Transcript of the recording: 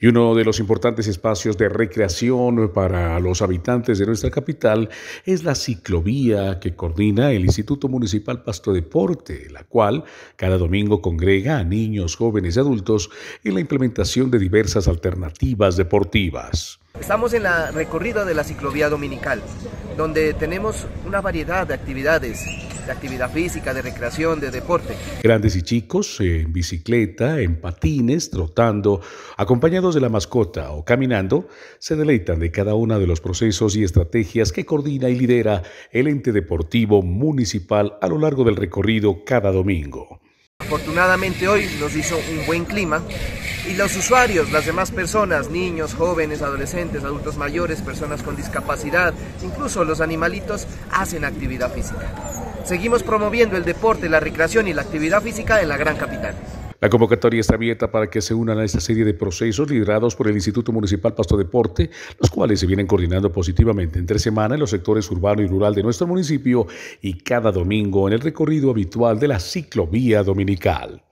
y uno de los importantes espacios de recreación para los habitantes de nuestra capital es la ciclovía que coordina el Instituto Municipal Pasto Deporte, la cual cada domingo congrega a niños, jóvenes y adultos en la implementación de diversas alternativas deportivas. Estamos en la recorrida de la ciclovía dominical, donde tenemos una variedad de actividades de actividad física, de recreación, de deporte. Grandes y chicos eh, en bicicleta, en patines, trotando, acompañados de la mascota o caminando, se deleitan de cada uno de los procesos y estrategias que coordina y lidera el ente deportivo municipal a lo largo del recorrido cada domingo. Afortunadamente hoy nos hizo un buen clima y los usuarios, las demás personas, niños, jóvenes, adolescentes, adultos mayores, personas con discapacidad, incluso los animalitos, hacen actividad física. Seguimos promoviendo el deporte, la recreación y la actividad física en la gran capital. La convocatoria está abierta para que se unan a esta serie de procesos liderados por el Instituto Municipal Pasto Deporte, los cuales se vienen coordinando positivamente entre semana en los sectores urbano y rural de nuestro municipio y cada domingo en el recorrido habitual de la ciclovía dominical.